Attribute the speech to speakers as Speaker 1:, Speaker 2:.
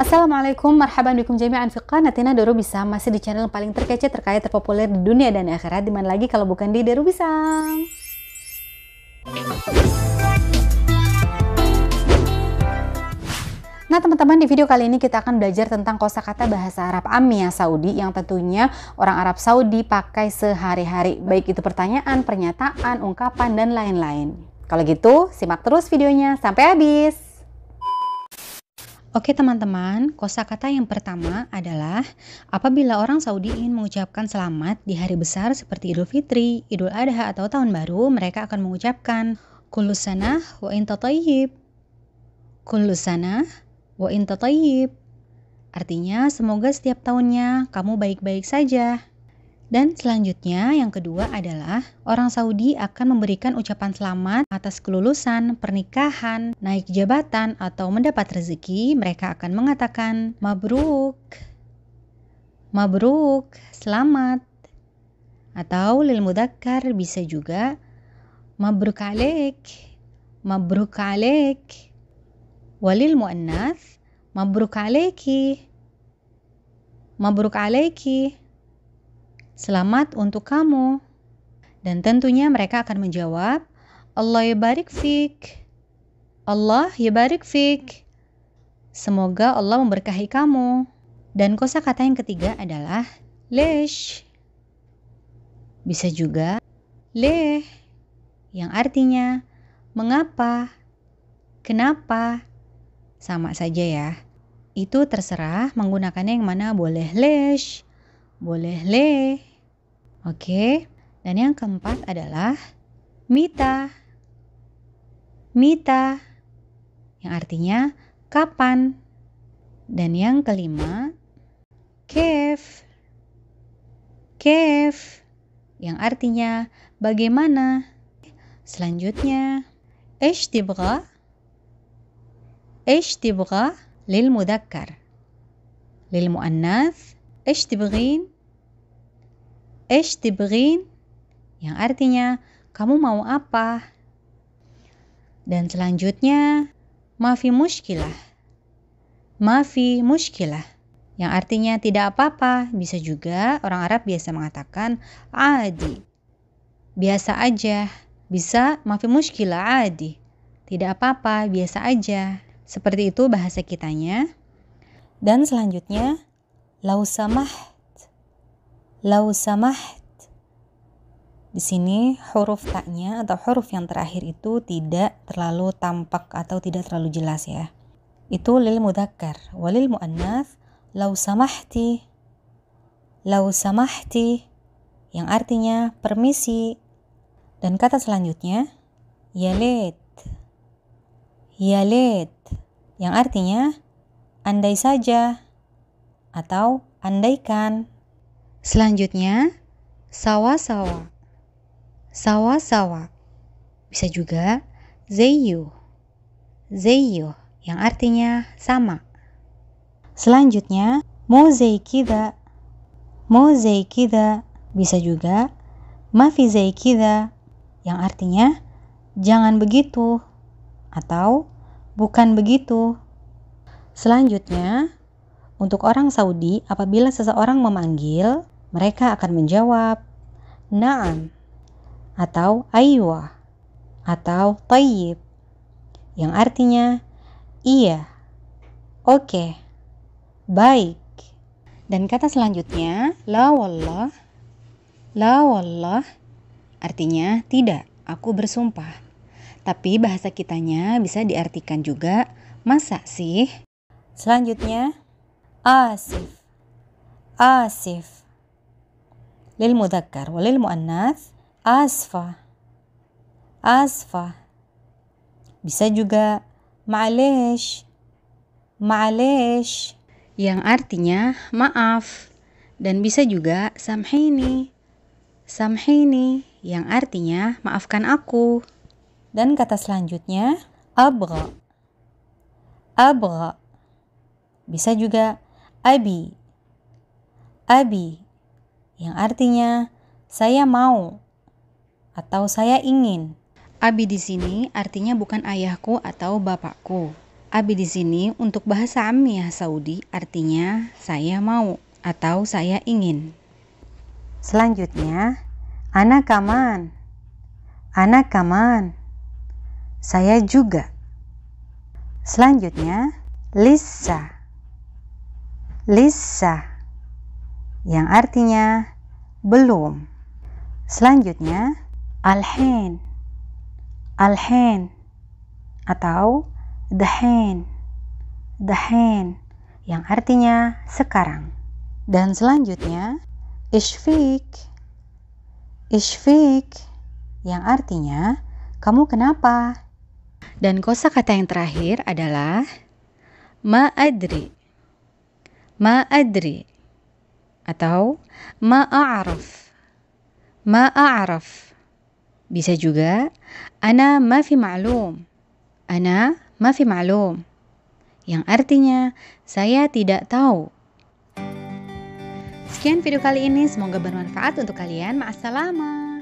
Speaker 1: Assalamualaikum, marhaban bikum jami'an fi qanatina Darubisa Masih di channel yang paling terkece, terkaya, terpopuler di dunia dan akhirat Dimana lagi kalau bukan di Darubisa Nah teman-teman di video kali ini kita akan belajar tentang kosakata bahasa Arab Amia Saudi yang tentunya orang Arab Saudi pakai sehari-hari baik itu pertanyaan, pernyataan, ungkapan dan lain-lain. Kalau gitu simak terus videonya sampai habis. Oke teman-teman, kosa kata yang pertama adalah apabila orang Saudi ingin mengucapkan selamat di hari besar seperti Idul Fitri, Idul Adha atau tahun baru, mereka akan mengucapkan kulusana wa inta tayyib. Kulusana wa inta tayyib. Artinya, semoga setiap tahunnya kamu baik-baik saja. Dan selanjutnya yang kedua adalah orang Saudi akan memberikan ucapan selamat atas kelulusan, pernikahan, naik jabatan atau mendapat rezeki. Mereka akan mengatakan mabruk, mabruk, selamat. Atau lil mudakkar bisa juga mabruk alek. mabruk alek. Walil mabruk aleki. Mabruk aleki. Selamat untuk kamu. Dan tentunya mereka akan menjawab, Allah yabarik fik. Allah yabarik fik. Semoga Allah memberkahi kamu. Dan kosa kata yang ketiga adalah lesh. Bisa juga leh yang artinya mengapa, kenapa. Sama saja ya. Itu terserah menggunakannya yang mana boleh lesh, boleh leh, Oke. Dan yang keempat adalah mita. Mita yang artinya kapan. Dan yang kelima Kev. Kev, yang artinya bagaimana. Selanjutnya ايش تبغى؟ lil mudakkar. lil mu'annath, ايش Esh tibrin yang artinya kamu mau apa? Dan selanjutnya mafi muskilah. Mafi muskilah yang artinya tidak apa-apa. Bisa juga orang Arab biasa mengatakan adi. Biasa aja. Bisa mafi muskilah adi. Tidak apa-apa, biasa aja. Seperti itu bahasa kitanya. Dan selanjutnya lausamah Lau samaht. Di sini huruf taknya atau huruf yang terakhir itu tidak terlalu tampak atau tidak terlalu jelas ya. Itu lil mudzakkar walil muannats lau samahti lau samahti yang artinya permisi. Dan kata selanjutnya yalit, yalit, yang artinya andai saja atau andaikan. Selanjutnya, sawa-sawa. Sawa-sawa. Bisa juga zeyu. Zeyu yang artinya sama. Selanjutnya, mozaikida. Mozaikida bisa juga mafizaikida yang artinya jangan begitu atau bukan begitu. Selanjutnya, untuk orang Saudi, apabila seseorang memanggil, mereka akan menjawab "Naam" atau "Aywa" atau "Tayyib" yang artinya "Iya", "Oke", okay, "Baik". Dan kata selanjutnya "La wallah", "La wallah" artinya tidak, aku bersumpah. Tapi bahasa kitanya bisa diartikan juga masa sih? Selanjutnya, آسف آسف للمذكر وللمؤنث آسفة آسفة bisa juga معلش معلش yang artinya maaf dan bisa juga samhini samhini yang artinya maafkan aku dan kata selanjutnya abra abra bisa juga Abi, Abi, yang artinya saya mau atau saya ingin. Abi di sini artinya bukan ayahku atau bapakku. Abi di sini untuk bahasa amiyah Saudi artinya saya mau atau saya ingin. Selanjutnya, anak kaman. Anak kaman. Saya juga. Selanjutnya, Lisa lisa yang artinya belum. Selanjutnya alhen alhen atau dahen, dahen, yang artinya sekarang. Dan selanjutnya ishfik ishfik yang artinya kamu kenapa? Dan kata yang terakhir adalah ma'adri ma adri atau ma a'raf ma a'raf bisa juga ana ma fi ma'lum ana ma fi ma'lum yang artinya saya tidak tahu Sekian video kali ini, semoga bermanfaat untuk kalian. Ma'assalamah.